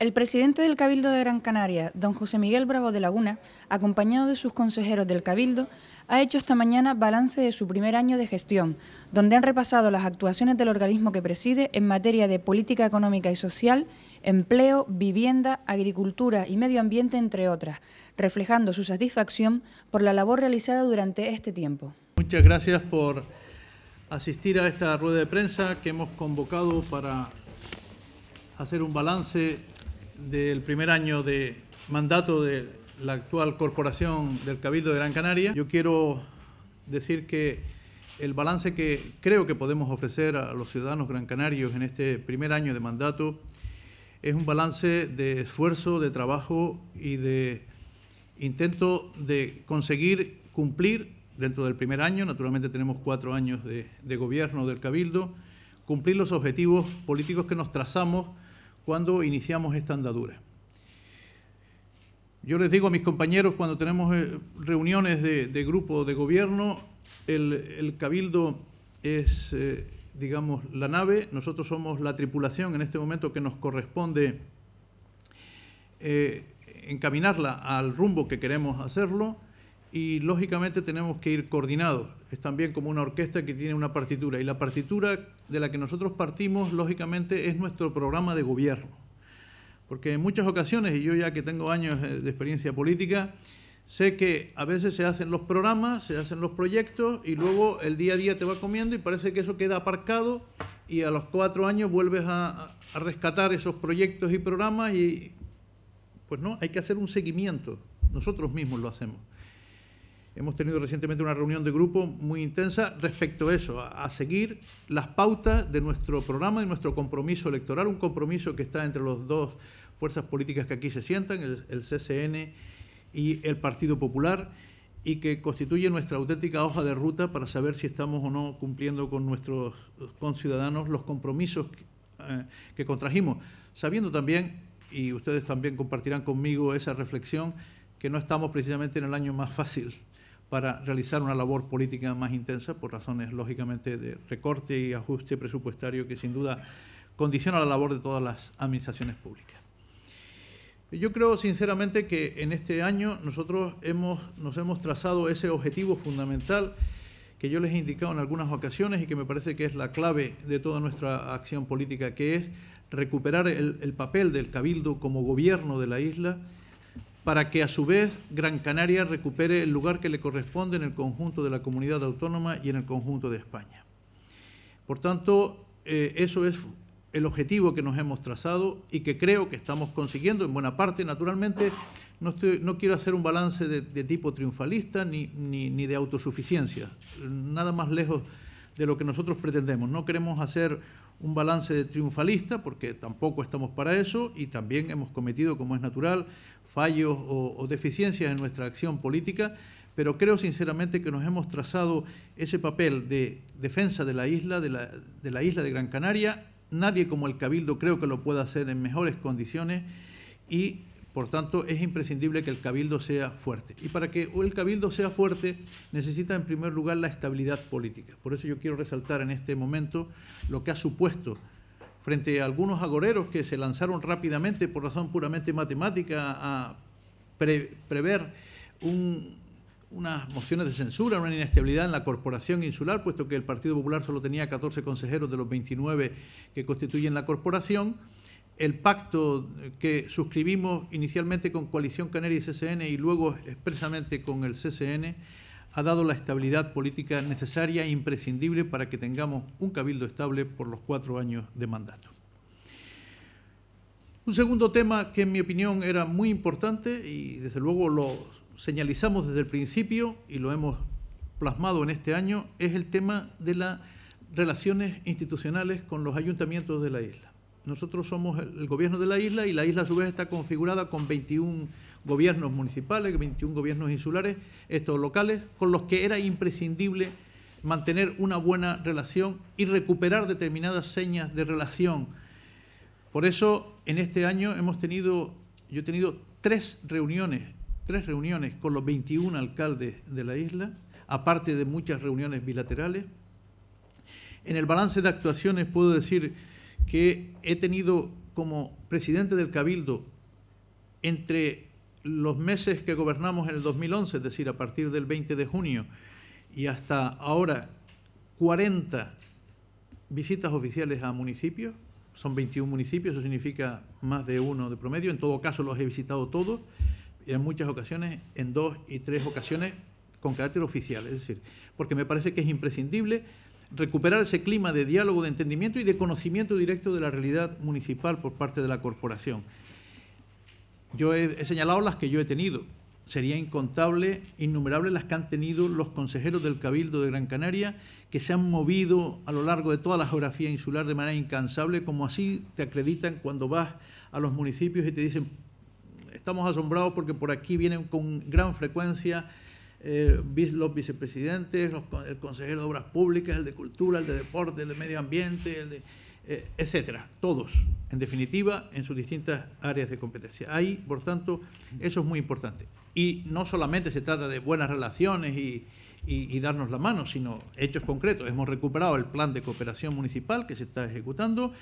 El presidente del Cabildo de Gran Canaria, don José Miguel Bravo de Laguna, acompañado de sus consejeros del Cabildo, ha hecho esta mañana balance de su primer año de gestión, donde han repasado las actuaciones del organismo que preside en materia de política económica y social, empleo, vivienda, agricultura y medio ambiente, entre otras, reflejando su satisfacción por la labor realizada durante este tiempo. Muchas gracias por asistir a esta rueda de prensa que hemos convocado para hacer un balance del primer año de mandato de la actual corporación del Cabildo de Gran Canaria, yo quiero decir que el balance que creo que podemos ofrecer a los ciudadanos gran canarios en este primer año de mandato es un balance de esfuerzo, de trabajo y de intento de conseguir cumplir dentro del primer año, naturalmente tenemos cuatro años de gobierno del Cabildo, cumplir los objetivos políticos que nos trazamos cuando iniciamos esta andadura. Yo les digo a mis compañeros cuando tenemos eh, reuniones de, grupo de gobierno, el, cabildo es, eh, digamos, la nave, nosotros somos la tripulación en este momento que nos corresponde eh, encaminarla al rumbo que queremos hacerlo y lógicamente tenemos que ir coordinados. Es también como una orquesta que tiene una partitura y la partitura de la que nosotros partimos lógicamente es nuestro programa de gobierno. Porque en muchas ocasiones, y yo ya que tengo años eh, de experiencia política, sé que a veces se hacen los programas, se hacen los proyectos y luego el día a día te va comiendo y parece que eso queda aparcado y a los cuatro años vuelves a, a rescatar esos proyectos y programas y pues no, hay que hacer un seguimiento. Nosotros mismos lo hacemos. Hemos tenido recientemente una reunión de grupo muy intensa respecto a eso, a, seguir las pautas de nuestro programa y nuestro compromiso electoral, un compromiso que está entre las dos fuerzas políticas que aquí se sientan, el, CCN y el Partido Popular y que constituye nuestra auténtica hoja de ruta para saber si estamos o no cumpliendo con nuestros conciudadanos los compromisos que, eh, que, contrajimos, sabiendo también, y ustedes también compartirán conmigo esa reflexión, que no estamos precisamente en el año más fácil para realizar una labor política más intensa por razones lógicamente de recorte y ajuste presupuestario que sin duda condiciona la labor de todas las administraciones públicas. Yo creo sinceramente que en este año nosotros nos hemos trazado ese objetivo fundamental que yo les he indicado en algunas ocasiones y que me parece que es la clave de toda nuestra acción política, que es recuperar el papel del Cabildo como gobierno de la isla para que a su vez Gran Canaria recupere el lugar que le corresponde en el conjunto de la comunidad autónoma y en el conjunto de España. Por tanto, eh, eso es el objetivo que nos hemos trazado y que creo que estamos consiguiendo en buena parte, naturalmente. No, quiero hacer un balance de, tipo triunfalista ni, ni de autosuficiencia, nada más lejos de lo que nosotros pretendemos. No queremos hacer un balance de triunfalista, porque tampoco estamos para eso, y también hemos cometido, como es natural, fallos o, deficiencias en nuestra acción política, pero creo sinceramente que nos hemos trazado ese papel de defensa de la isla, de la, de la isla de Gran Canaria. Nadie como el Cabildo creo que lo pueda hacer en mejores condiciones y por tanto, es imprescindible que el cabildo sea fuerte. Y para que el cabildo sea fuerte, necesita en primer lugar la estabilidad política. Por eso yo quiero resaltar en este momento lo que ha supuesto frente a algunos agoreros que se lanzaron rápidamente por razón puramente matemática a prever unas mociones de censura, una inestabilidad en la corporación insular, puesto que el Partido Popular solo tenía 14 consejeros de los 29 que constituyen la corporación el pacto que suscribimos inicialmente con Coalición Canaria y CCN y luego expresamente con el CCN ha dado la estabilidad política necesaria e imprescindible para que tengamos un cabildo estable por los cuatro años de mandato. Un segundo tema que en mi opinión era muy importante y desde luego lo señalizamos desde el principio y lo hemos plasmado en este año es el tema de las relaciones institucionales con los ayuntamientos de la isla nosotros somos el gobierno de la isla y la isla a su vez está configurada con 21 gobiernos municipales, 21 gobiernos insulares, estos locales, con los que era imprescindible mantener una buena relación y recuperar determinadas señas de relación. Por eso, en este año hemos tenido, yo he tenido tres reuniones, tres reuniones con los 21 alcaldes de la isla, aparte de muchas reuniones bilaterales. En el balance de actuaciones puedo decir que he tenido como presidente del Cabildo entre los meses que gobernamos en el 2011, es decir, a partir del 20 de junio y hasta ahora 40 visitas oficiales a municipios, son 21 municipios, eso significa más de uno de promedio, en todo caso los he visitado todos, en muchas ocasiones, en dos y tres ocasiones con carácter oficial, es decir, porque me parece que es imprescindible recuperar ese clima de diálogo, de entendimiento y de conocimiento directo de la realidad municipal por parte de la corporación. Yo he, señalado las que yo he tenido. Sería incontable, innumerable las que han tenido los consejeros del Cabildo de Gran Canaria, que se han movido a lo largo de toda la geografía insular de manera incansable, como así te acreditan cuando vas a los municipios y te dicen, estamos asombrados porque por aquí vienen con gran frecuencia los vicepresidentes, el consejero de Obras Públicas, el de Cultura, el de Deporte, el de Medio Ambiente, el eh, etcétera, todos, en definitiva, en sus distintas áreas de competencia. Ahí, por tanto, eso es muy importante. Y no solamente se trata de buenas relaciones y, y, darnos la mano, sino hechos concretos. Hemos recuperado el plan de cooperación municipal que se está ejecutando,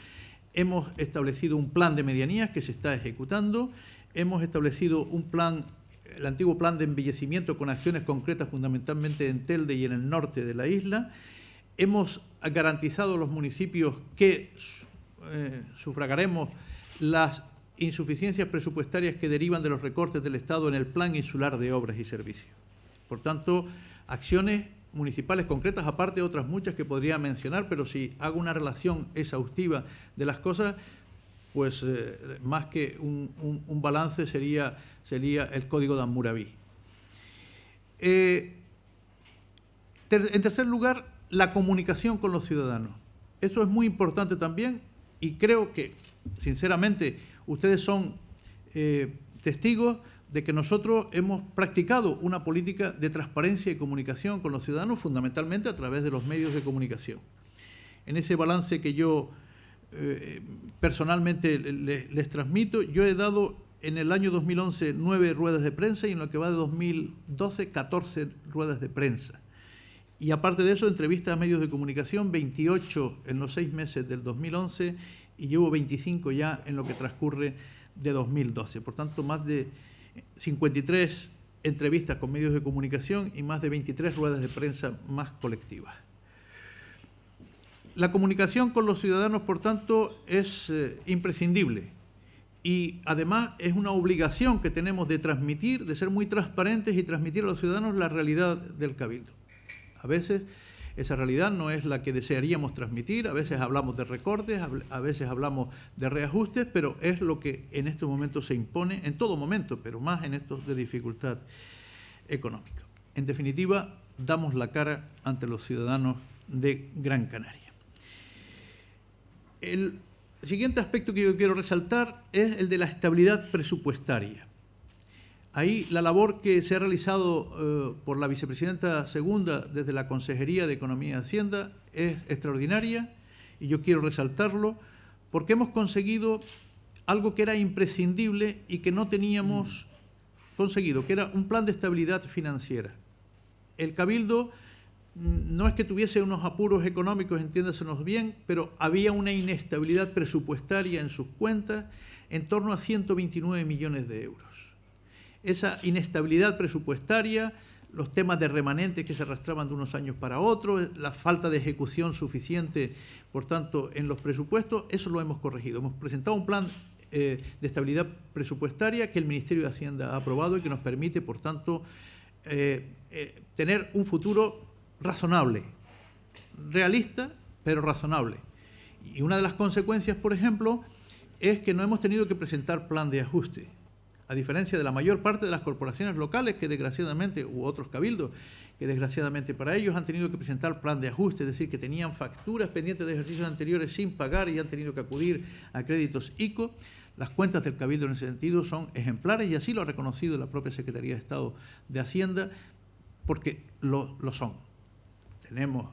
hemos establecido un plan de medianías que se está ejecutando, hemos establecido un plan el antiguo plan de embellecimiento con acciones concretas fundamentalmente en Telde y en el norte de la isla, hemos garantizado a los municipios que eh, sufragaremos las insuficiencias presupuestarias que derivan de los recortes del Estado en el Plan Insular de Obras y Servicios. Por tanto, acciones municipales concretas, aparte de otras muchas que podría mencionar, pero si hago una relación exhaustiva de las cosas, pues eh, más que un, balance sería, sería el código de Hammurabi. Eh, en tercer lugar, la comunicación con los ciudadanos. Eso es muy importante también y creo que, sinceramente, ustedes son eh, testigos de que nosotros hemos practicado una política de transparencia y comunicación con los ciudadanos, fundamentalmente a través de los medios de comunicación. En ese balance que yo eh, personalmente les transmito, yo he dado en el año 2011 nueve ruedas de prensa y en lo que va de 2012 14 ruedas de prensa. Y aparte de eso, entrevistas a medios de comunicación, 28 en los seis meses del 2011 y llevo 25 ya en lo que transcurre de 2012. Por tanto, más de 53 entrevistas con medios de comunicación y más de 23 ruedas de prensa más colectivas. La comunicación con los ciudadanos, por tanto, es eh, imprescindible y además es una obligación que tenemos de transmitir, de ser muy transparentes y transmitir a los ciudadanos la realidad del cabildo. A veces esa realidad no es la que desearíamos transmitir, a veces hablamos de recortes, a veces hablamos de reajustes, pero es lo que en estos momentos se impone, en todo momento, pero más en estos de dificultad económica. En definitiva, damos la cara ante los ciudadanos de Gran Canaria. El siguiente aspecto que yo quiero resaltar es el de la estabilidad presupuestaria. Ahí la labor que se ha realizado eh, por la vicepresidenta segunda desde la Consejería de Economía y Hacienda es extraordinaria y yo quiero resaltarlo porque hemos conseguido algo que era imprescindible y que no teníamos mm. conseguido, que era un plan de estabilidad financiera. El Cabildo no es que tuviese unos apuros económicos, entiéndasenos bien, pero había una inestabilidad presupuestaria en sus cuentas en torno a 129 millones de euros. Esa inestabilidad presupuestaria, los temas de remanentes que se arrastraban de unos años para otros, la falta de ejecución suficiente, por tanto, en los presupuestos, eso lo hemos corregido. Hemos presentado un plan eh, de estabilidad presupuestaria que el Ministerio de Hacienda ha aprobado y que nos permite, por tanto, eh, eh, tener un futuro razonable, realista, pero razonable. Y una de las consecuencias, por ejemplo, es que no hemos tenido que presentar plan de ajuste, a diferencia de la mayor parte de las corporaciones locales que desgraciadamente, u otros cabildos, que desgraciadamente para ellos han tenido que presentar plan de ajuste, es decir, que tenían facturas pendientes de ejercicios anteriores sin pagar y han tenido que acudir a créditos ICO. Las cuentas del Cabildo en ese sentido son ejemplares y así lo ha reconocido la propia Secretaría de Estado de Hacienda, porque lo, lo son tenemos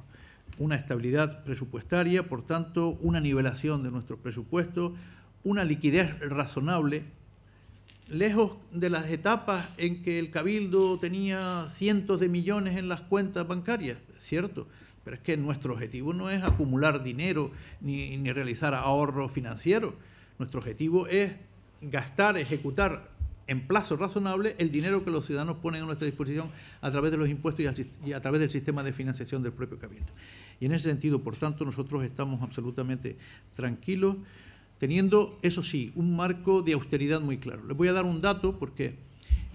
una estabilidad presupuestaria, por tanto, una nivelación de nuestro presupuesto, una liquidez razonable, lejos de las etapas en que el Cabildo tenía cientos de millones en las cuentas bancarias, ¿cierto? Pero es que nuestro objetivo no es acumular dinero ni, ni realizar ahorros financiero, Nuestro objetivo es gastar, ejecutar en plazo razonable el dinero que los ciudadanos ponen a nuestra disposición a través de los impuestos y a, través del sistema de financiación del propio Cabildo. Y en ese sentido, por tanto, nosotros estamos absolutamente tranquilos, teniendo, eso sí, un marco de austeridad muy claro. Les voy a dar un dato porque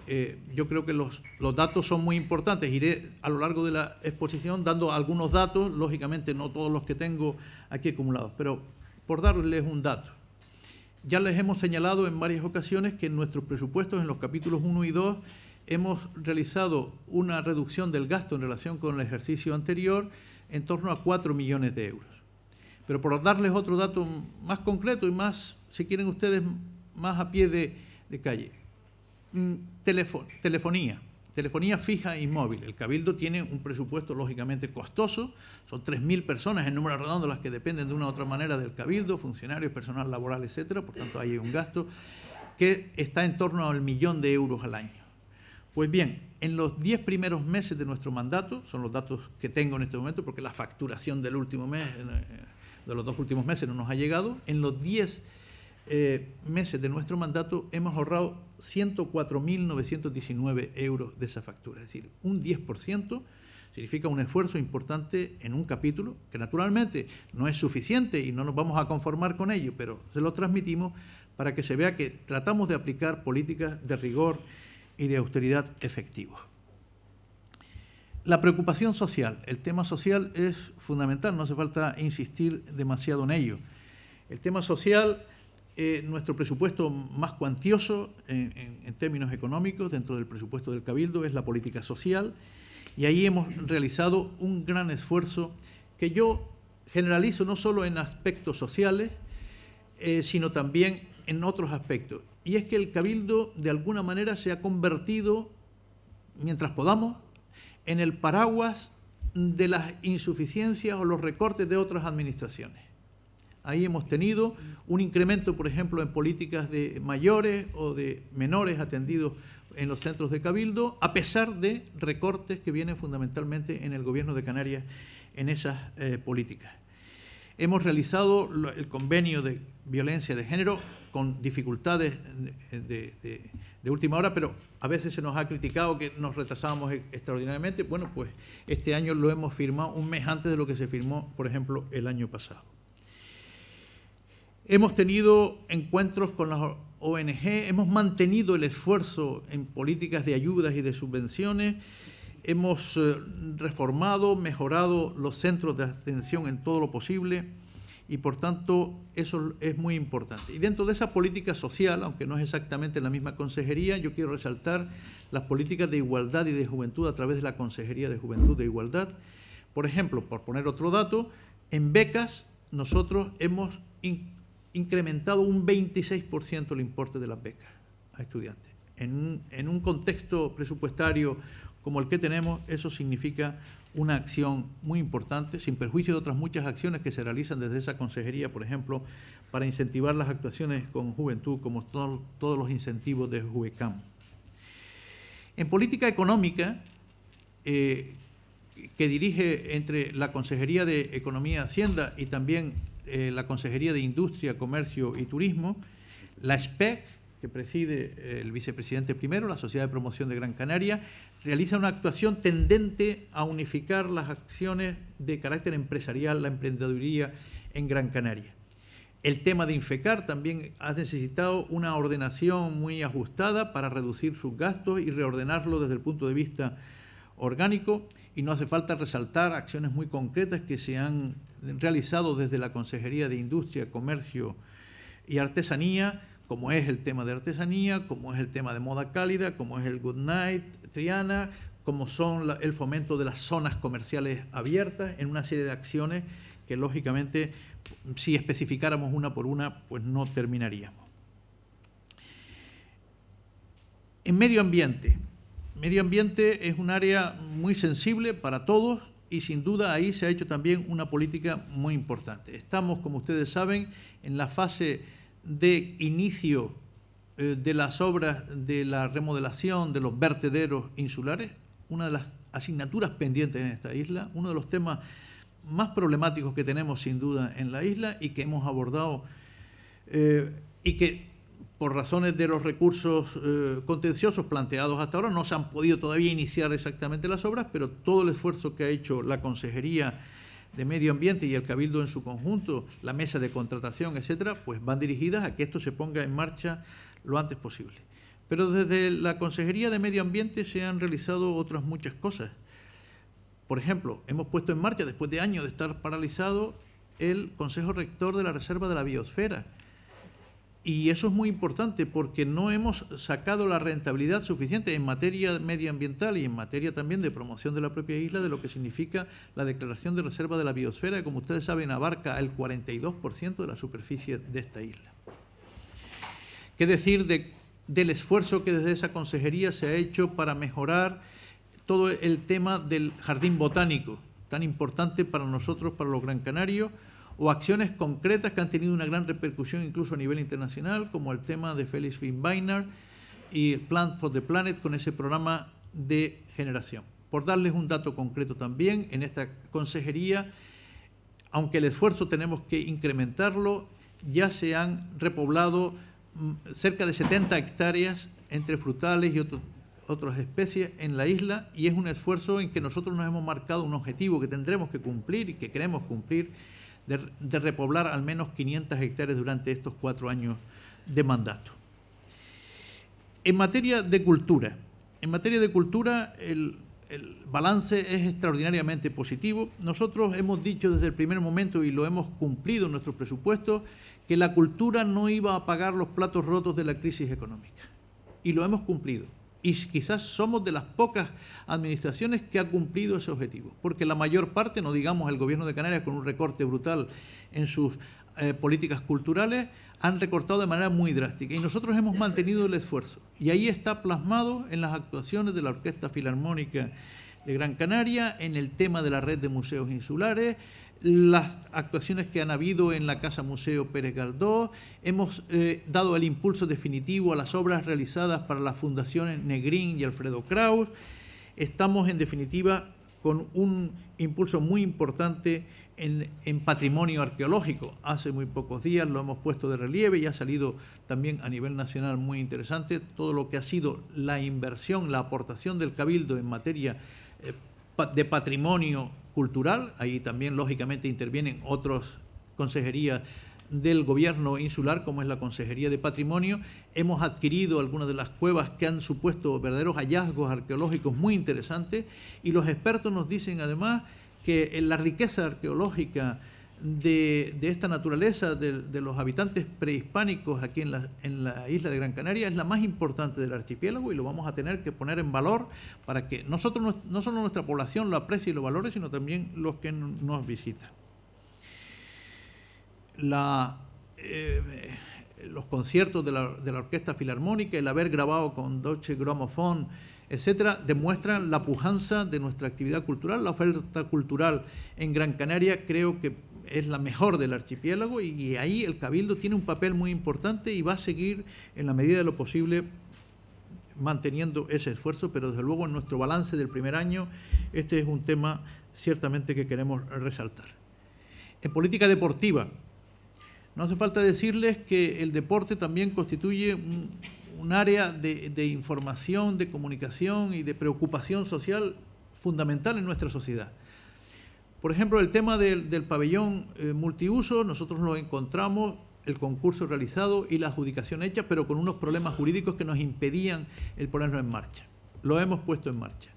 eh, yo creo que los datos son muy importantes. Iré a lo largo de la exposición dando algunos datos, lógicamente no todos los que tengo aquí acumulados, pero por darles un dato. Ya les hemos señalado en varias ocasiones que en nuestros presupuestos, en los capítulos 1 y 2, hemos realizado una reducción del gasto en relación con el ejercicio anterior en torno a 4 millones de euros. Pero por darles otro dato más concreto y más, si quieren ustedes, más a pie de, calle. Mm, telefonía. Telefonía fija y móvil. El Cabildo tiene un presupuesto lógicamente costoso, son 3.000 personas en número redondo las que dependen de una u otra manera del Cabildo, funcionarios, personal laboral, etcétera, por tanto hay un gasto que está en torno al millón de euros al año. Pues bien, en los 10 primeros meses de nuestro mandato, son los datos que tengo en este momento porque la facturación del último mes, eh, de los dos últimos meses no nos ha llegado, en los 10 eh, meses de nuestro mandato hemos ahorrado 104.919 euros de esa factura. Es decir, un 10% significa un esfuerzo importante en un capítulo que naturalmente no es suficiente y no nos vamos a conformar con ello, pero se lo transmitimos para que se vea que tratamos de aplicar políticas de rigor y de austeridad efectivos. La preocupación social, el tema social es fundamental, no hace falta insistir demasiado en ello. El tema social eh, nuestro presupuesto más cuantioso en, términos económicos dentro del presupuesto del Cabildo es la política social y ahí hemos realizado un gran esfuerzo que yo generalizo no solo en aspectos sociales, eh, sino también en otros aspectos. Y es que el Cabildo de alguna manera se ha convertido, mientras podamos, en el paraguas de las insuficiencias o los recortes de otras administraciones. Ahí hemos tenido un incremento, por ejemplo, en políticas de mayores o de menores atendidos en los centros de cabildo, a pesar de recortes que vienen fundamentalmente en el gobierno de Canarias en esas eh, políticas. Hemos realizado el convenio de violencia de género con dificultades de, última hora, pero a veces se nos ha criticado que nos retrasábamos e, extraordinariamente. Bueno, pues este año lo hemos firmado un mes antes de lo que se firmó, por ejemplo, el año pasado. Hemos tenido encuentros con las ONG, hemos mantenido el esfuerzo en políticas de ayudas y de subvenciones, hemos eh, reformado, mejorado los centros de atención en todo lo posible y por tanto eso es muy importante. Y dentro de esa política social, aunque no es exactamente la misma consejería, yo quiero resaltar las políticas de igualdad y de juventud a través de la Consejería de Juventud de Igualdad. Por ejemplo, por poner otro dato, en becas nosotros hemos incrementado un 26% el importe de las becas a estudiantes. En, un contexto presupuestario como el que tenemos, eso significa una acción muy importante, sin perjuicio de otras muchas acciones que se realizan desde esa consejería, por ejemplo, para incentivar las actuaciones con juventud, como todos los incentivos de JUVECAM. En política económica, eh, que dirige entre la Consejería de Economía y Hacienda y también eh, la Consejería de Industria, Comercio y Turismo, la SPEC, que preside eh, el vicepresidente primero, la Sociedad de Promoción de Gran Canaria, realiza una actuación tendente a unificar las acciones de carácter empresarial, la emprendeduría en Gran Canaria. El tema de Infecar también ha necesitado una ordenación muy ajustada para reducir sus gastos y reordenarlo desde el punto de vista orgánico y no hace falta resaltar acciones muy concretas que se han realizado desde la Consejería de Industria, Comercio y Artesanía, como es el tema de artesanía, como es el tema de moda cálida, como es el Good Night Triana, como son el fomento de las zonas comerciales abiertas, en una serie de acciones que lógicamente si especificáramos una por una, pues no terminaríamos. En medio ambiente. Medio ambiente es un área muy sensible para todos, y sin duda ahí se ha hecho también una política muy importante. Estamos, como ustedes saben, en la fase de inicio eh, de las obras de la remodelación de los vertederos insulares, una de las asignaturas pendientes en esta isla, uno de los temas más problemáticos que tenemos sin duda en la isla y que hemos abordado eh, y que por razones de los recursos eh, contenciosos planteados hasta ahora, no se han podido todavía iniciar exactamente las obras, pero todo el esfuerzo que ha hecho la Consejería de Medio Ambiente y el Cabildo en su conjunto, la mesa de contratación, etcétera, pues van dirigidas a que esto se ponga en marcha lo antes posible. Pero desde la Consejería de Medio Ambiente se han realizado otras muchas cosas. Por ejemplo, hemos puesto en marcha, después de años de estar paralizado, el Consejo Rector de la Reserva de la Biosfera, y eso es muy importante porque no hemos sacado la rentabilidad suficiente en materia medioambiental y en materia también de promoción de la propia isla de lo que significa la declaración de reserva de la biosfera, que como ustedes saben abarca el 42% de la superficie de esta isla. ¿Qué decir del esfuerzo que desde esa consejería se ha hecho para mejorar todo el tema del jardín botánico, tan importante para nosotros, para los Gran Canarios? o acciones concretas que han tenido una gran repercusión incluso a nivel internacional, como el tema de Félix Finbeiner y Plant for the Planet con ese programa de generación. Por darles un dato concreto también, en esta consejería, aunque el esfuerzo tenemos que incrementarlo, ya se han repoblado mm, cerca de 70 hectáreas entre frutales y otras especies en la isla y es un esfuerzo en que nosotros nos hemos marcado un objetivo que tendremos que cumplir y que queremos cumplir de, repoblar al menos 500 hectáreas durante estos cuatro años de mandato. En materia de cultura, en materia de cultura el, el balance es extraordinariamente positivo. Nosotros hemos dicho desde el primer momento y lo hemos cumplido en nuestro presupuesto que la cultura no iba a pagar los platos rotos de la crisis económica. Y lo hemos cumplido. Y quizás somos de las pocas administraciones que ha cumplido ese objetivo, porque la mayor parte, no digamos el gobierno de Canarias con un recorte brutal en sus eh, políticas culturales, han recortado de manera muy drástica y nosotros hemos mantenido el esfuerzo. Y ahí está plasmado en las actuaciones de la Orquesta Filarmónica de Gran Canaria, en el tema de la red de museos insulares, las actuaciones que han habido en la Casa Museo Pérez Galdós, hemos eh, dado el impulso definitivo a las obras realizadas para las fundaciones Negrín y Alfredo Kraus, estamos en definitiva con un impulso muy importante en, patrimonio arqueológico. Hace muy pocos días lo hemos puesto de relieve y ha salido también a nivel nacional muy interesante todo lo que ha sido la inversión, la aportación del Cabildo en materia eh, de patrimonio cultural. Ahí también, lógicamente, intervienen otras consejerías del gobierno insular, como es la Consejería de Patrimonio. Hemos adquirido algunas de las cuevas que han supuesto verdaderos hallazgos arqueológicos muy interesantes y los expertos nos dicen además que la riqueza arqueológica de, esta naturaleza de, los habitantes prehispánicos aquí en la, en la isla de Gran Canaria es la más importante del archipiélago y lo vamos a tener que poner en valor para que nosotros, no solo nuestra población lo aprecie y lo valore, sino también los que nos visitan. La, eh, los conciertos de la, de la, Orquesta Filarmónica, el haber grabado con Deutsche Grammophon, etcétera, demuestran la pujanza de nuestra actividad cultural. La oferta cultural en Gran Canaria creo que es la mejor del archipiélago y, ahí el cabildo tiene un papel muy importante y va a seguir en la medida de lo posible manteniendo ese esfuerzo, pero desde luego en nuestro balance del primer año este es un tema ciertamente que queremos resaltar. En política deportiva, no hace falta decirles que el deporte también constituye un, área de información, de comunicación y de preocupación social fundamental en nuestra sociedad. Por ejemplo, el tema del, pabellón eh, multiuso, nosotros nos encontramos el concurso realizado y la adjudicación hecha, pero con unos problemas jurídicos que nos impedían el ponerlo en marcha. Lo hemos puesto en marcha.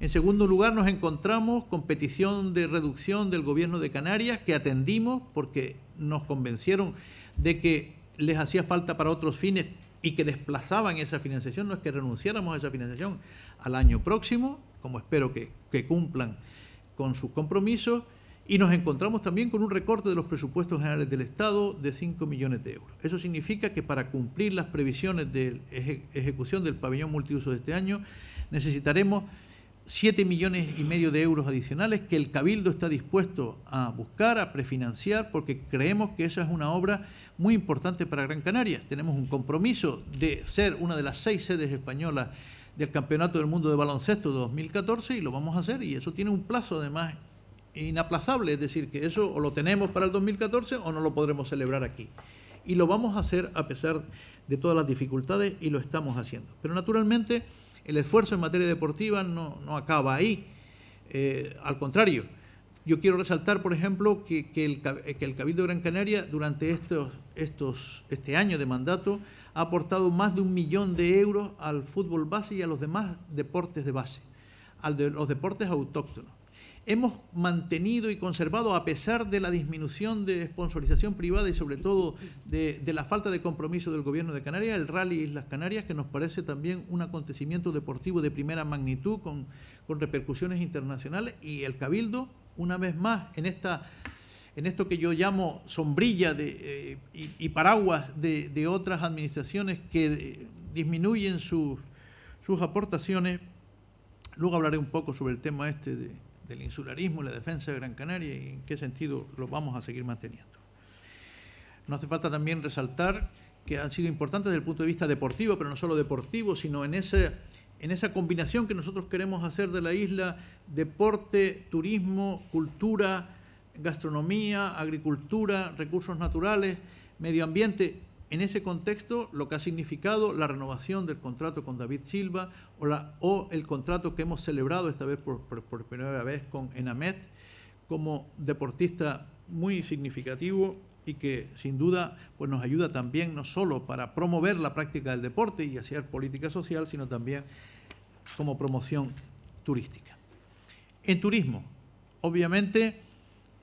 En segundo lugar, nos encontramos con petición de reducción del gobierno de Canarias, que atendimos porque nos convencieron de que les hacía falta para otros fines y que desplazaban esa financiación, no es que renunciáramos a esa financiación al año próximo, como espero que cumplan con sus compromisos y nos encontramos también con un recorte de los presupuestos generales del Estado de 5 millones de euros. Eso significa que para cumplir las previsiones de ejecución del pabellón multiuso de este año necesitaremos 7 millones y medio de euros adicionales que el Cabildo está dispuesto a buscar, a prefinanciar, porque creemos que esa es una obra muy importante para Gran Canaria. Tenemos un compromiso de ser una de las seis sedes españolas del Campeonato del Mundo de Baloncesto 2014 y lo vamos a hacer y eso tiene un plazo además inaplazable, es decir, que eso o lo tenemos para el 2014 o no lo podremos celebrar aquí. Y lo vamos a hacer a pesar de todas las dificultades y lo estamos haciendo. Pero naturalmente el esfuerzo en materia deportiva no, acaba ahí, eh, al contrario. Yo quiero resaltar, por ejemplo, que, el, Cabildo de Gran Canaria durante estos, estos, este año de mandato ha aportado más de un millón de euros al fútbol base y a los demás deportes de base, a de los deportes autóctonos. Hemos mantenido y conservado, a pesar de la disminución de sponsorización privada y sobre todo de, la falta de compromiso del gobierno de Canarias, el Rally Islas Canarias, que nos parece también un acontecimiento deportivo de primera magnitud con, con repercusiones internacionales y el Cabildo, una vez más, en esta en esto que yo llamo sombrilla eh, y, paraguas de, otras administraciones que eh, disminuyen sus, sus aportaciones. Luego hablaré un poco sobre el tema este del insularismo y la defensa de Gran Canaria y en qué sentido lo vamos a seguir manteniendo. No hace falta también resaltar que han sido importantes desde el punto de vista deportivo, pero no solo deportivo, sino en ese en esa combinación que nosotros queremos hacer de la isla, deporte, turismo, cultura, gastronomía, agricultura, recursos naturales, medio ambiente. En ese contexto, lo que ha significado la renovación del contrato con David Silva o, el contrato que hemos celebrado esta vez por, primera vez con Enamet como deportista muy significativo y que sin duda pues nos ayuda también no solo para promover la práctica del deporte y hacer política social, sino también como promoción turística. En turismo, obviamente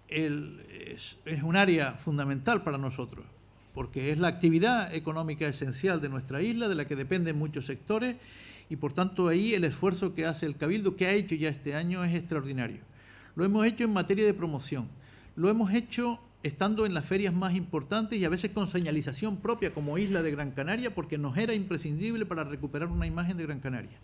es, un área fundamental para nosotros, porque es la actividad económica esencial de nuestra isla, de la que dependen muchos sectores, y por tanto ahí el esfuerzo que hace el Cabildo, que ha hecho ya este año, es extraordinario. Lo hemos hecho en materia de promoción, lo hemos hecho estando en las ferias más importantes y a veces con señalización propia como isla de Gran Canaria, porque nos era imprescindible para recuperar una imagen de Gran Canaria,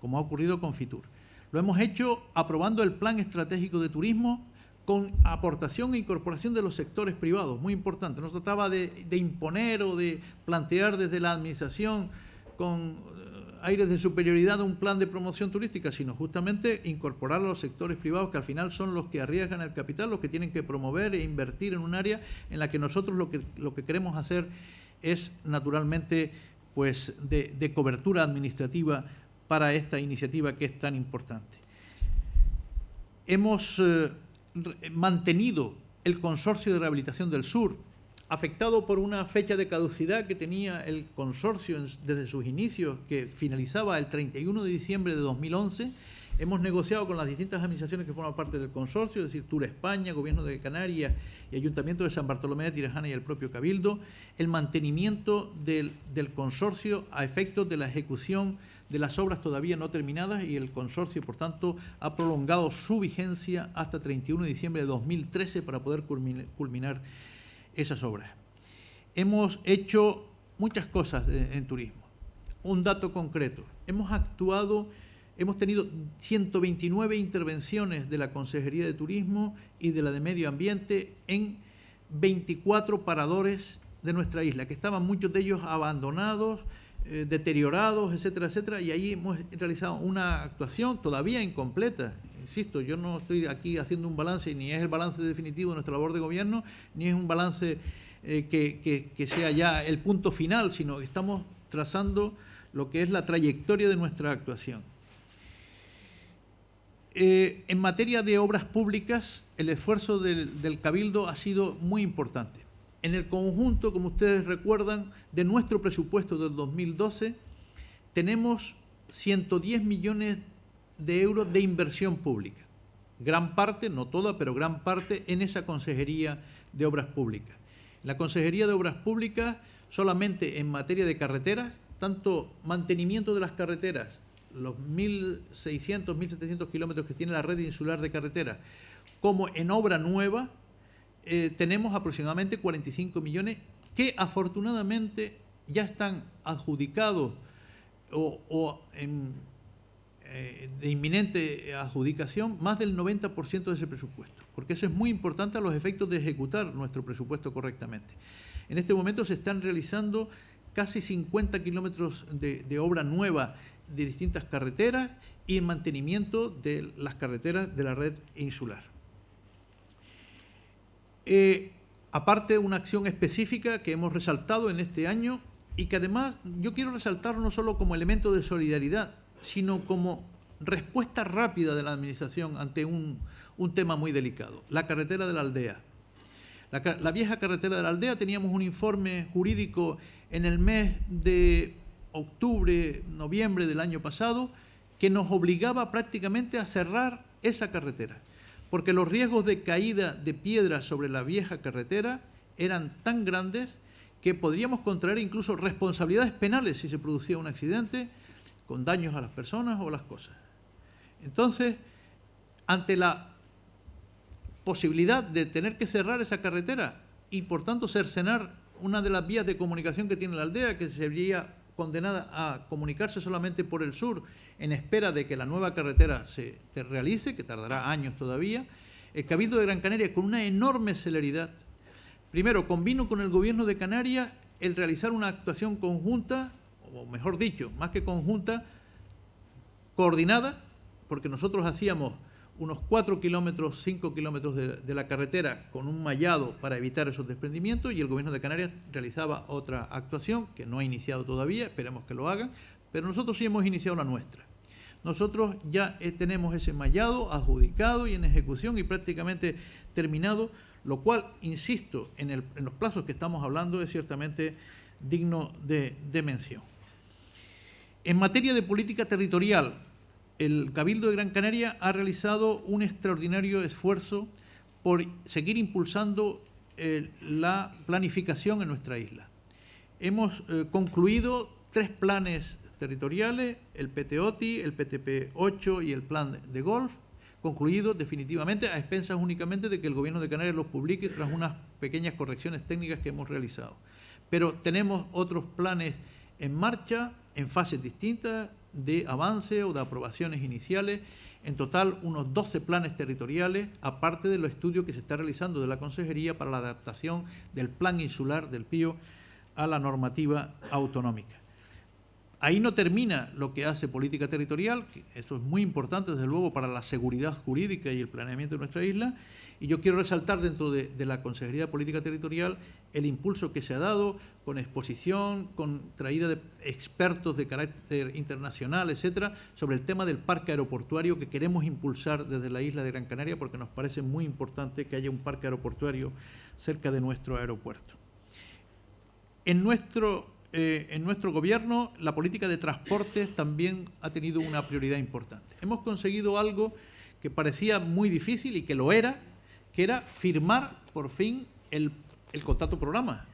como ha ocurrido con Fitur. Lo hemos hecho aprobando el Plan Estratégico de Turismo con aportación e incorporación de los sectores privados, muy importante. No se trataba de, imponer o de plantear desde la administración con eh, aires de superioridad un plan de promoción turística, sino justamente incorporar a los sectores privados que al final son los que arriesgan el capital, los que tienen que promover e invertir en un área en la que nosotros lo que, lo que queremos hacer es naturalmente pues de, cobertura administrativa para esta iniciativa que es tan importante. Hemos eh, mantenido el Consorcio de Rehabilitación del Sur, afectado por una fecha de caducidad que tenía el consorcio desde sus inicios, que finalizaba el 31 de diciembre de 2011, Hemos negociado con las distintas administraciones que forman parte del consorcio, es decir, Tura España, Gobierno de Canarias y Ayuntamiento de San Bartolomé de Tirajana y el propio Cabildo, el mantenimiento del, del consorcio a efectos de la ejecución de las obras todavía no terminadas y el consorcio, por tanto, ha prolongado su vigencia hasta 31 de diciembre de 2013 para poder culminar esas obras. Hemos hecho muchas cosas eh, en turismo. Un dato concreto, hemos actuado Hemos tenido 129 intervenciones de la Consejería de Turismo y de la de Medio Ambiente en 24 paradores de nuestra isla, que estaban muchos de ellos abandonados, eh, deteriorados, etcétera, etcétera, y ahí hemos realizado una actuación todavía incompleta. Insisto, yo no estoy aquí haciendo un balance, ni es el balance definitivo de nuestra labor de gobierno, ni es un balance eh, que, que sea ya el punto final, sino que estamos trazando lo que es la trayectoria de nuestra actuación. Eh, en materia de obras públicas, el esfuerzo del, del, Cabildo ha sido muy importante. En el conjunto, como ustedes recuerdan, de nuestro presupuesto del 2012, tenemos 110 millones de euros de inversión pública. Gran parte, no toda, pero gran parte en esa Consejería de Obras Públicas. La Consejería de Obras Públicas solamente en materia de carreteras, tanto mantenimiento de las carreteras los 1.600, 1.700 kilómetros que tiene la red insular de carretera, como en obra nueva, eh, tenemos aproximadamente 45 millones que afortunadamente ya están adjudicados o, eh, de inminente adjudicación más del 90% de ese presupuesto, porque eso es muy importante a los efectos de ejecutar nuestro presupuesto correctamente. En este momento se están realizando casi 50 kilómetros de obra nueva de distintas carreteras y el mantenimiento de las carreteras de la red insular. Eh, aparte, una acción específica que hemos resaltado en este año y que además yo quiero resaltar no solo como elemento de solidaridad, sino como respuesta rápida de la Administración ante un, tema muy delicado, la carretera de la aldea. La, la, vieja carretera de la aldea, teníamos un informe jurídico en el mes de octubre, noviembre del año pasado, que nos obligaba prácticamente a cerrar esa carretera, porque los riesgos de caída de piedras sobre la vieja carretera eran tan grandes que podríamos contraer incluso responsabilidades penales si se producía un accidente con daños a las personas o las cosas. Entonces, ante la posibilidad de tener que cerrar esa carretera y por tanto cercenar una de las vías de comunicación que tiene la aldea, que se sería condenada a comunicarse solamente por el sur en espera de que la nueva carretera se realice, que tardará años todavía, el Cabildo de Gran Canaria con una enorme celeridad. Primero, convino con el gobierno de Canarias el realizar una actuación conjunta, o mejor dicho, más que conjunta, coordinada, porque nosotros hacíamos unos 4 kilómetros, 5 kilómetros de, la carretera con un mallado para evitar esos desprendimientos y el gobierno de Canarias realizaba otra actuación que no ha iniciado todavía, esperemos que lo hagan, pero nosotros sí hemos iniciado la nuestra. Nosotros ya eh, tenemos ese mallado adjudicado y en ejecución y prácticamente terminado, lo cual, insisto, en, los plazos que estamos hablando es ciertamente digno de, de mención. En materia de política territorial, el Cabildo de Gran Canaria ha realizado un extraordinario esfuerzo por seguir impulsando eh, la planificación en nuestra isla. Hemos eh, concluido tres planes territoriales, el PTOTI, el PTP8 y el plan de golf, concluido definitivamente a expensas únicamente de que el gobierno de Canarias los publique tras unas pequeñas correcciones técnicas que hemos realizado. Pero tenemos otros planes en marcha, en fases distintas, de avance o de aprobaciones iniciales, en total unos 12 planes territoriales, aparte de los estudios que se está realizando de la Consejería para la adaptación del plan insular del Pío a la normativa autonómica ahí no termina lo que hace política territorial, Esto eso es muy importante desde luego para la seguridad jurídica y el planeamiento de nuestra isla, y yo quiero resaltar dentro de, de la Consejería de Política Territorial el impulso que se ha dado con exposición, con traída de expertos de carácter internacional, etcétera, sobre el tema del parque aeroportuario que queremos impulsar desde la isla de Gran Canaria porque nos parece muy importante que haya un parque aeroportuario cerca de nuestro aeropuerto. En nuestro eh, en nuestro gobierno la política de transportes también ha tenido una prioridad importante. Hemos conseguido algo que parecía muy difícil y que lo era, que era firmar por fin el, contrato programa.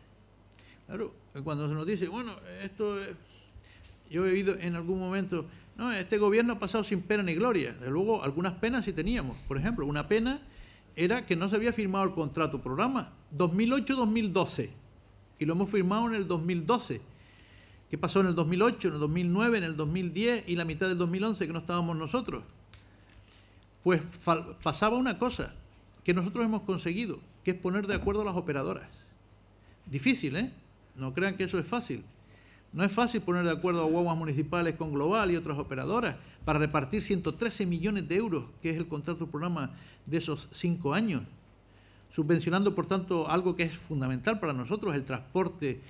Claro, cuando se nos dice, bueno, esto Yo he oído en algún momento, este gobierno ha pasado sin pena ni gloria. Desde luego, algunas penas sí teníamos. Por ejemplo, una pena era que no se había firmado el contrato programa 2008-2012 y lo hemos firmado en el 2012. ¿Qué pasó en el 2008, en el 2009, en el 2010 y la mitad del 2011 que no estábamos nosotros? Pues pasaba una cosa que nosotros hemos conseguido, que es poner de acuerdo a las operadoras. Difícil, ¿eh? No crean que eso es fácil. No es fácil poner de acuerdo a guaguas municipales con Global y otras operadoras para repartir 113 millones de euros, que es el contrato programa de esos cinco años subvencionando, por tanto, algo que es fundamental para nosotros, el transporte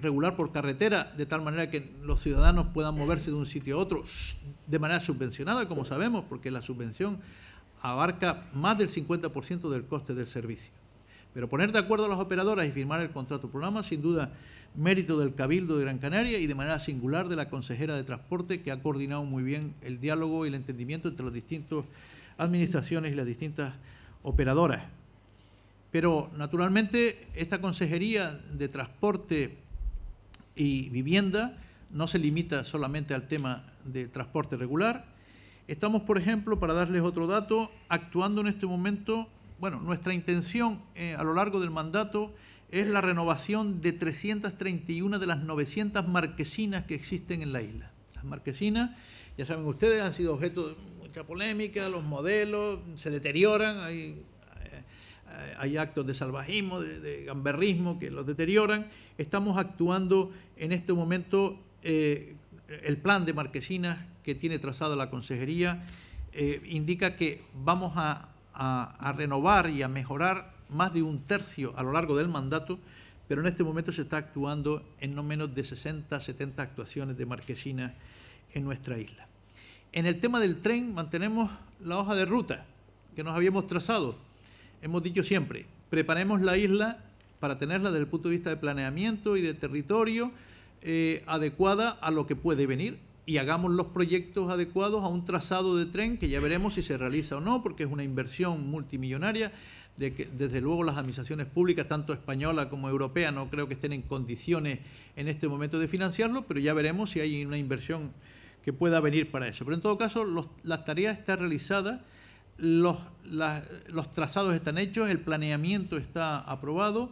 regular por carretera, de tal manera que los ciudadanos puedan moverse de un sitio a otro de manera subvencionada, como sabemos, porque la subvención abarca más del 50% del coste del servicio. Pero poner de acuerdo a las operadoras y firmar el contrato programa, sin duda, mérito del Cabildo de Gran Canaria y de manera singular de la consejera de Transporte, que ha coordinado muy bien el diálogo y el entendimiento entre las distintas administraciones y las distintas operadoras. Pero naturalmente esta Consejería de Transporte y Vivienda no se limita solamente al tema de transporte regular. Estamos, por ejemplo, para darles otro dato, actuando en este momento, bueno, nuestra intención eh, a lo largo del mandato es la renovación de 331 de las 900 marquesinas que existen en la isla. Las marquesinas, ya saben ustedes, han sido objeto de mucha polémica, los modelos se deterioran, hay eh, hay actos de salvajismo, de, gamberrismo que los deterioran. Estamos actuando en este momento eh, el plan de Marquesinas que tiene trazada la Consejería eh, indica que vamos a, a, renovar y a mejorar más de un tercio a lo largo del mandato, pero en este momento se está actuando en no menos de 60, 70 actuaciones de Marquesinas en nuestra isla. En el tema del tren mantenemos la hoja de ruta que nos habíamos trazado, hemos dicho siempre, preparemos la isla para tenerla desde el punto de vista de planeamiento y de territorio eh, adecuada a lo que puede venir y hagamos los proyectos adecuados a un trazado de tren que ya veremos si se realiza o no, porque es una inversión multimillonaria de que desde luego las administraciones públicas, tanto española como europea, no creo que estén en condiciones en este momento de financiarlo, pero ya veremos si hay una inversión que pueda venir para eso. Pero en todo caso, la tarea está realizada los, trazados están hechos, el planeamiento está aprobado,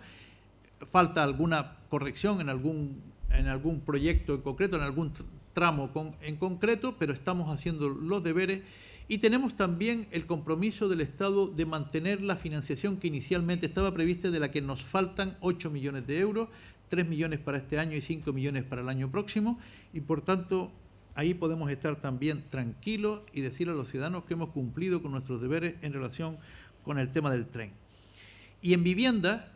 falta alguna corrección en algún, en algún proyecto en concreto, en algún tramo con, en concreto, pero estamos haciendo los deberes y tenemos también el compromiso del Estado de mantener la financiación que inicialmente estaba prevista, de la que nos faltan 8 millones de euros, 3 millones para este año y 5 millones para el año próximo, y por tanto ahí podemos estar también tranquilos y decir a los ciudadanos que hemos cumplido con nuestros deberes en relación con el tema del tren. Y en vivienda,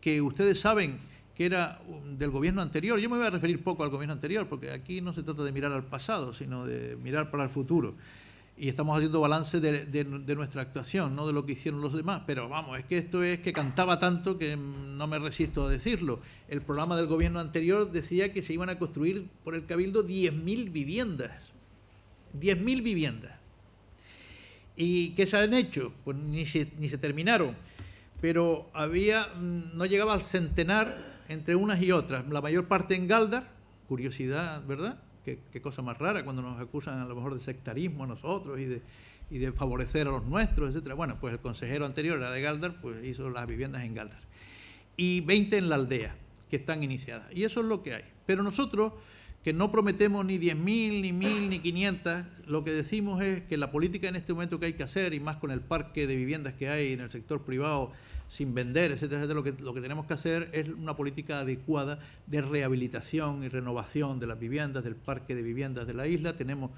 que ustedes saben que era um, del gobierno anterior, yo me voy a referir poco al gobierno anterior, porque aquí no se trata de mirar al pasado, sino de mirar para el futuro y estamos haciendo balance de, nuestra actuación, no de lo que hicieron los demás. Pero vamos, es que esto es que cantaba tanto que no me resisto a decirlo. El programa del gobierno anterior decía que se iban a construir por el Cabildo 10.000 viviendas. 10.000 viviendas. ¿Y qué se han hecho? Pues ni se, ni se terminaron. Pero había, mm, no llegaba al centenar entre unas y otras. La mayor parte en Galdar, curiosidad, ¿verdad? qué, cosa más rara cuando nos acusan a lo mejor de sectarismo a nosotros y de, favorecer a los nuestros, etcétera. Bueno, pues el consejero anterior, la de Galdar, pues hizo las viviendas en Galdar. Y 20 en la aldea, que están iniciadas. Y eso es lo que hay. Pero nosotros, que no prometemos ni 10.000, ni 1.000, ni 500, lo que decimos es que la política en este momento que hay que hacer, y más con el parque de viviendas que hay en el sector privado, sin vender, etcétera, etcétera, lo que, lo que tenemos que hacer es una política adecuada de rehabilitación y renovación de las viviendas, del parque de viviendas de la isla. Tenemos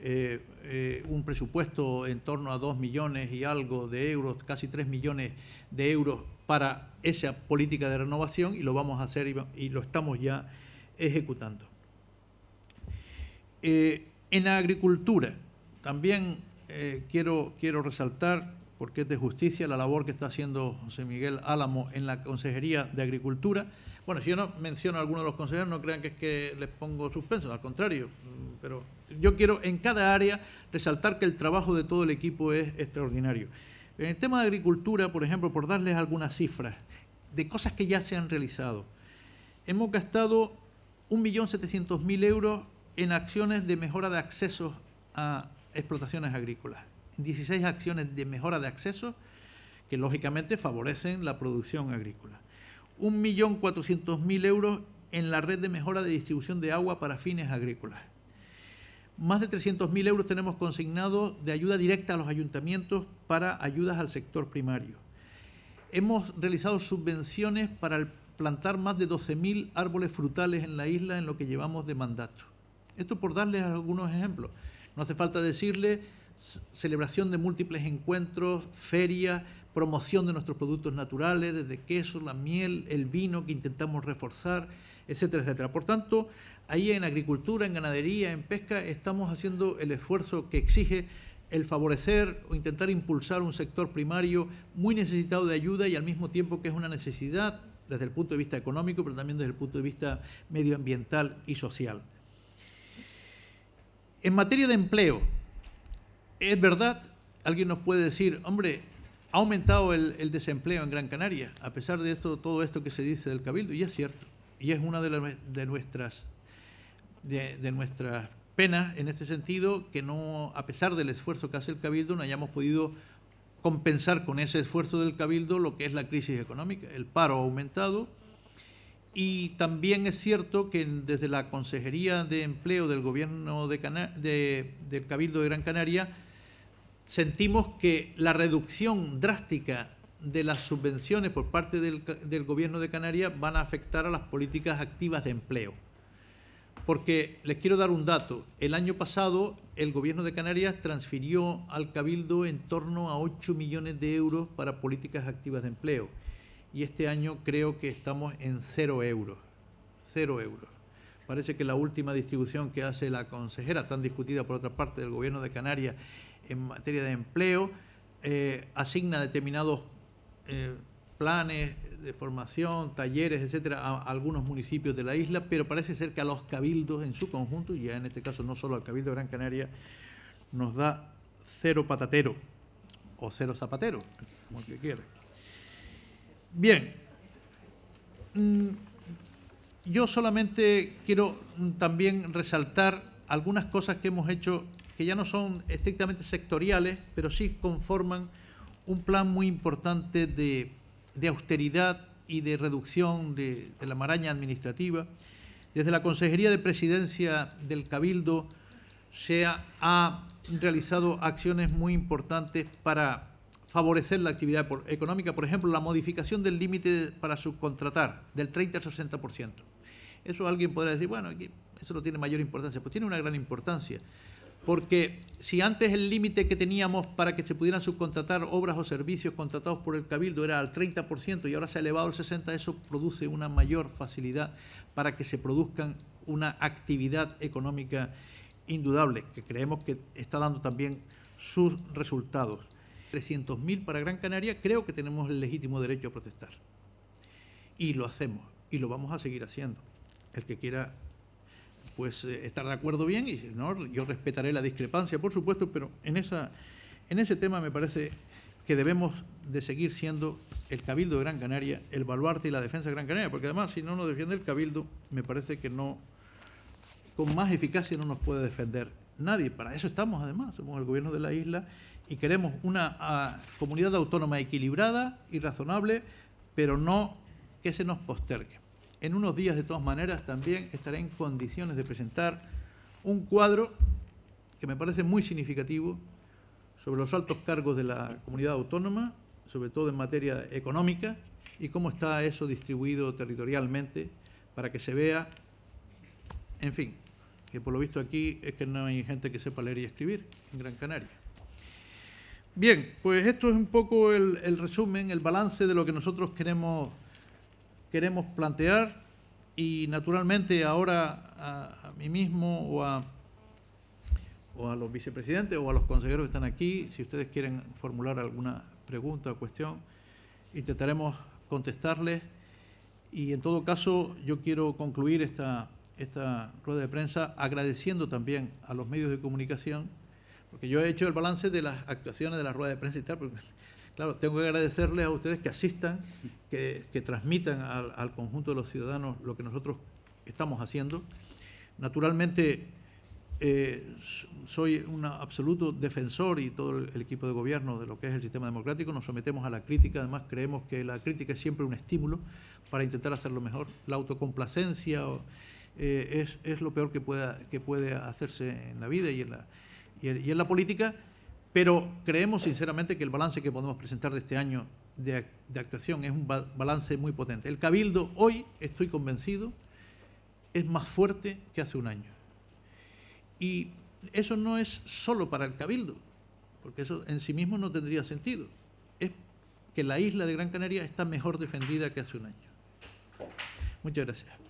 eh, eh, un presupuesto en torno a 2 millones y algo de euros, casi 3 millones de euros para esa política de renovación y lo vamos a hacer y, lo estamos ya ejecutando. Eh, en la agricultura, también quiero, quiero resaltar porque es de justicia la labor que está haciendo José Miguel Álamo en la Consejería de Agricultura. Bueno, si yo no menciono a alguno de los consejeros, no crean que es que les pongo suspenso, al contrario, pero yo quiero en cada área resaltar que el trabajo de todo el equipo es extraordinario. En el tema de agricultura, por ejemplo, por darles algunas cifras de cosas que ya se han realizado, hemos gastado 1.700.000 euros en acciones de mejora de acceso a explotaciones agrícolas. 16 acciones de mejora de acceso que lógicamente favorecen la producción agrícola. 1.400.000 euros en la red de mejora de distribución de agua para fines agrícolas. Más de 300.000 euros tenemos consignados de ayuda directa a los ayuntamientos para ayudas al sector primario. Hemos realizado subvenciones para plantar más de 12.000 árboles frutales en la isla en lo que llevamos de mandato. Esto por darles algunos ejemplos. No hace falta decirle celebración de múltiples encuentros, ferias, promoción de nuestros productos naturales, desde queso, la miel, el vino que intentamos reforzar, etcétera, etcétera. Por tanto, ahí en agricultura, en ganadería, en pesca, estamos haciendo el esfuerzo que exige el favorecer o intentar impulsar un sector primario muy necesitado de ayuda y al mismo tiempo que es una necesidad desde el punto de vista económico, pero también desde el punto de vista medioambiental y social. En materia de empleo, ¿Es verdad? Alguien nos puede decir, hombre, ha aumentado el, desempleo en Gran Canaria, a pesar de esto, todo esto que se dice del Cabildo, y es cierto, y es una de, nuestras, de, nuestras penas en este sentido, que no, a pesar del esfuerzo que hace el Cabildo, no hayamos podido compensar con ese esfuerzo del Cabildo lo que es la crisis económica. El paro ha aumentado y también es cierto que desde la Consejería de Empleo del Gobierno de de, del Cabildo de Gran Canaria sentimos que la reducción drástica de las subvenciones por parte del, gobierno de Canarias van a afectar a las políticas activas de empleo. Porque les quiero dar un dato. El año pasado el gobierno de Canarias transfirió al Cabildo en torno a 8 millones de euros para políticas activas de empleo. Y este año creo que estamos en cero euros. Cero euros. Parece que la última distribución que hace la consejera, tan discutida por otra parte del gobierno de Canarias, en materia de empleo, eh, asigna determinados eh, planes de formación, talleres, etcétera, a, algunos municipios de la isla, pero parece ser que a los cabildos en su conjunto, y ya en este caso no solo al Cabildo de Gran Canaria, nos da cero patatero o cero zapatero, como que quiera. Bien, mm, yo solamente quiero mm, también resaltar algunas cosas que hemos hecho que ya no son estrictamente sectoriales, pero sí conforman un plan muy importante de, austeridad y de reducción de, la maraña administrativa. Desde la Consejería de Presidencia del Cabildo se ha, realizado acciones muy importantes para favorecer la actividad económica, por ejemplo, la modificación del límite para subcontratar del 30 al 60%. Eso alguien podrá decir, bueno, eso no tiene mayor importancia, pues tiene una gran importancia porque si antes el límite que teníamos para que se pudieran subcontratar obras o servicios contratados por el Cabildo era al 30% y ahora se ha elevado al 60%, eso produce una mayor facilidad para que se produzcan una actividad económica indudable, que creemos que está dando también sus resultados. 300.000 para Gran Canaria, creo que tenemos el legítimo derecho a protestar. Y lo hacemos, y lo vamos a seguir haciendo. El que quiera pues eh, estar de acuerdo bien y ¿no? yo respetaré la discrepancia, por supuesto, pero en, esa, en ese tema me parece que debemos de seguir siendo el Cabildo de Gran Canaria, el baluarte y la defensa de Gran Canaria, porque además si no nos defiende el Cabildo, me parece que no, con más eficacia no nos puede defender nadie. Para eso estamos además, somos el gobierno de la isla y queremos una ah, comunidad autónoma equilibrada y razonable, pero no que se nos postergue. En unos días, de todas maneras, también estaré en condiciones de presentar un cuadro que me parece muy significativo sobre los altos cargos de la comunidad autónoma, sobre todo en materia económica, y cómo está eso distribuido territorialmente para que se vea, en fin, que por lo visto aquí es que no hay gente que sepa leer y escribir en Gran Canaria. Bien, pues esto es un poco el, resumen, el balance de lo que nosotros queremos queremos plantear y naturalmente ahora a, mí mismo o a, los vicepresidentes o a los consejeros que están aquí, si ustedes quieren formular alguna pregunta o cuestión, intentaremos contestarles y en todo caso yo quiero concluir esta, esta rueda de prensa agradeciendo también a los medios de comunicación, porque yo he hecho el balance de las actuaciones de la rueda de prensa y tal, porque Claro, tengo que agradecerles a ustedes que asistan, que, transmitan al, conjunto de los ciudadanos lo que nosotros estamos haciendo. Naturalmente, eh, soy un absoluto defensor y todo el, equipo de gobierno de lo que es el sistema democrático. Nos sometemos a la crítica, además creemos que la crítica es siempre un estímulo para intentar hacerlo mejor. La autocomplacencia eh, es, lo peor que, que puede hacerse en la vida y en la, y en la política. Pero creemos sinceramente que el balance que podemos presentar de este año de, actuación es un balance muy potente. El Cabildo hoy, estoy convencido, es más fuerte que hace un año. Y eso no es solo para el Cabildo, porque eso en sí mismo no tendría sentido. Es que la isla de Gran Canaria está mejor defendida que hace un año. Muchas gracias.